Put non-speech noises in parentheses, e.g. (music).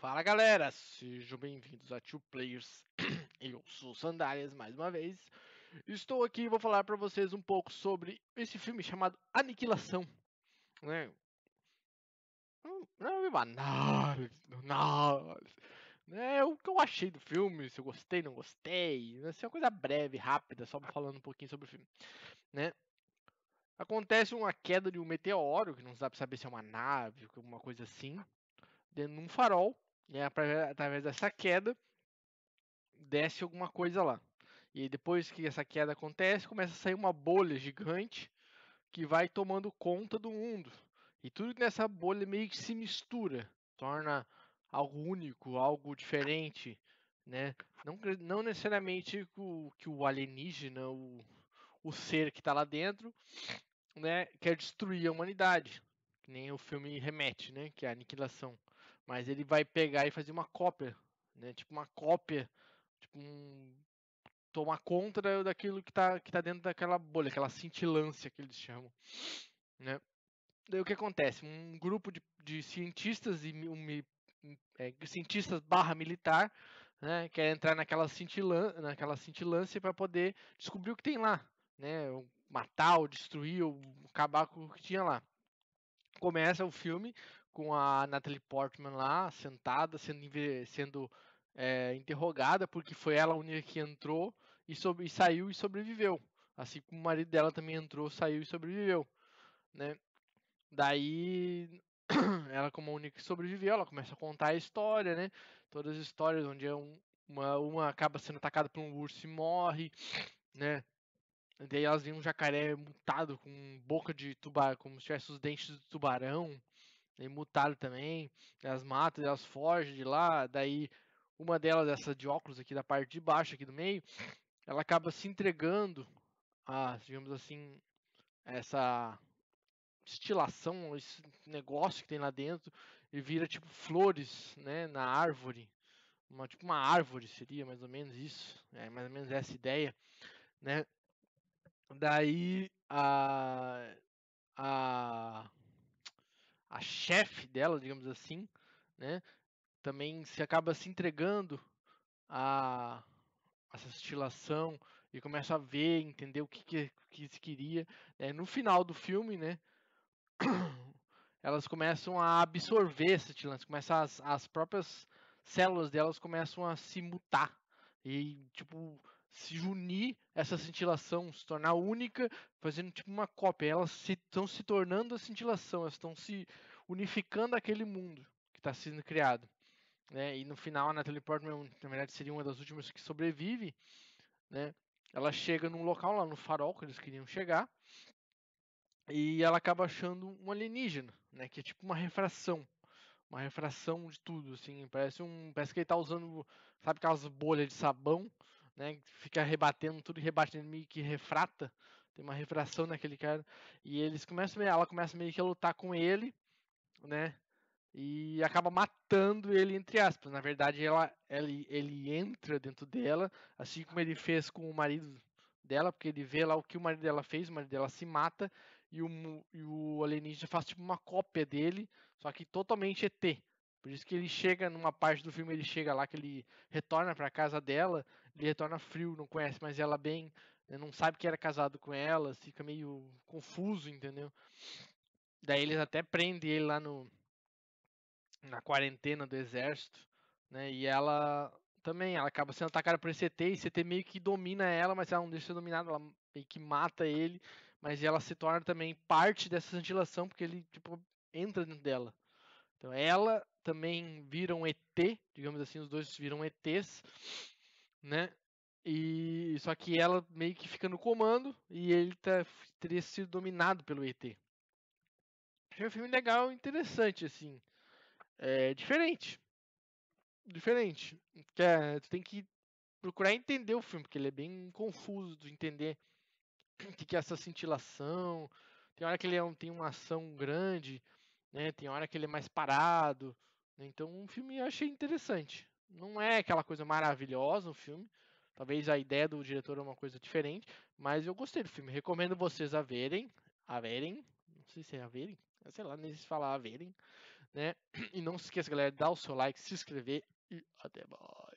Fala galera, sejam bem-vindos a Two Players. Eu (clears throat) sou Sandálias mais uma vez. Estou aqui e vou falar para vocês um pouco sobre esse filme chamado Aniquilação. Né? Hum, não, é uma análise, é análise. Né? É o que eu achei do filme, se eu gostei, não gostei. Né? Assim, uma coisa breve, rápida, só falando um pouquinho sobre o filme. Né? Acontece uma queda de um meteoro, que não dá para saber se é uma nave, alguma coisa assim dentro de um farol e através dessa queda, desce alguma coisa lá. E depois que essa queda acontece, começa a sair uma bolha gigante que vai tomando conta do mundo. E tudo nessa bolha meio que se mistura, torna algo único, algo diferente, né? Não, não necessariamente o, que o alienígena, o, o ser que está lá dentro, né, quer destruir a humanidade, que nem o filme remete, né, que é a aniquilação mas ele vai pegar e fazer uma cópia, né? Tipo uma cópia, tipo um tomar conta daquilo que está que tá dentro daquela bolha, aquela cintilância que eles chamam, né? Daí o que acontece? Um grupo de, de cientistas e um, hum, é, cientistas barra militar né, quer entrar naquela, naquela cintilância para poder descobrir o que tem lá, né? Matar ou destruir ou acabar com o que tinha lá. Começa o filme com a Natalie Portman lá, sentada, sendo, sendo é, interrogada, porque foi ela a única que entrou e, sobre, e saiu e sobreviveu. Assim como o marido dela também entrou, saiu e sobreviveu. Né? Daí, (clears throat) ela como a única que sobreviveu, ela começa a contar a história, né? Todas as histórias onde é um, uma, uma acaba sendo atacada por um urso e morre, né? daí elas veem um jacaré mutado com boca de tubarão, como se tivesse os dentes de tubarão, né, e mutaram também. Elas matam, elas fogem de lá. Daí, uma delas, essa de óculos aqui da parte de baixo, aqui do meio, ela acaba se entregando a, digamos assim, essa destilação, esse negócio que tem lá dentro e vira tipo flores, né, na árvore. Uma, tipo uma árvore seria mais ou menos isso, é mais ou menos essa ideia, né? Daí a a a chefe dela, digamos assim, né, também se acaba se entregando a, essa estilação e começa a ver, entender o que, que, que se queria. Né. No final do filme, né, (coughs) elas começam a absorver essa estilação, Começa as, as próprias células delas começam a se mutar e tipo se unir, essa cintilação se tornar única, fazendo tipo uma cópia. Elas estão se, se, tornando a cintilação, elas estão se unificando aquele mundo que está sendo criado. Né? E no final, a Natalie Portman, na verdade, seria uma das últimas que sobrevive. Né? Ela chega num local lá no farol que eles queriam chegar. E ela acaba achando um alienígena, né? que é tipo uma refração uma refração de tudo, assim, parece um, parece que ele tá usando, sabe aquelas bolhas de sabão né? Fica rebatendo tudo e rebatendo meio que refrata. Tem uma refração naquele cara. E eles começam ela começa meio que a lutar com ele, né? E acaba matando ele, entre aspas. Na verdade, ela, ele, ele entra dentro dela, assim como ele fez com o marido dela, porque ele vê lá o que o marido dela fez, o marido dela se mata, e o, e o alienígena faz tipo uma cópia dele, só que totalmente ET. Por isso que ele chega numa parte do filme, ele chega lá que ele retorna para casa dela, ele retorna frio, não conhece mais ela bem, né, não sabe que era casado com ela, fica meio confuso, entendeu? Daí eles até prendem ele lá no na quarentena do exército, né? E ela também, ela acaba sendo atacada por CT e CT meio que domina ela, mas ela não deixa ser dominada, ela meio que mata ele, mas ela se torna também parte dessa ventilação porque ele tipo entra dentro dela. Então ela também vira um ET, digamos assim, os dois viram ETs, né? E só que ela meio que fica no comando e ele tá, teria sido dominado pelo ET. É um filme legal, interessante assim, é diferente, diferente. Que é, tu tem que procurar entender o filme porque ele é bem confuso de entender o que, que é essa cintilação. Tem hora que ele é um, tem uma ação grande, né? Tem hora que ele é mais parado. Né? Então, um filme eu achei interessante. Não é aquela coisa maravilhosa o um filme. Talvez a ideia do diretor é uma coisa diferente, mas eu gostei do filme. Recomendo vocês a verem, a verem, não sei se é a verem, sei lá, nem se falar a verem, né? E não se esqueça, galera, de dar o seu like, se inscrever e até mais.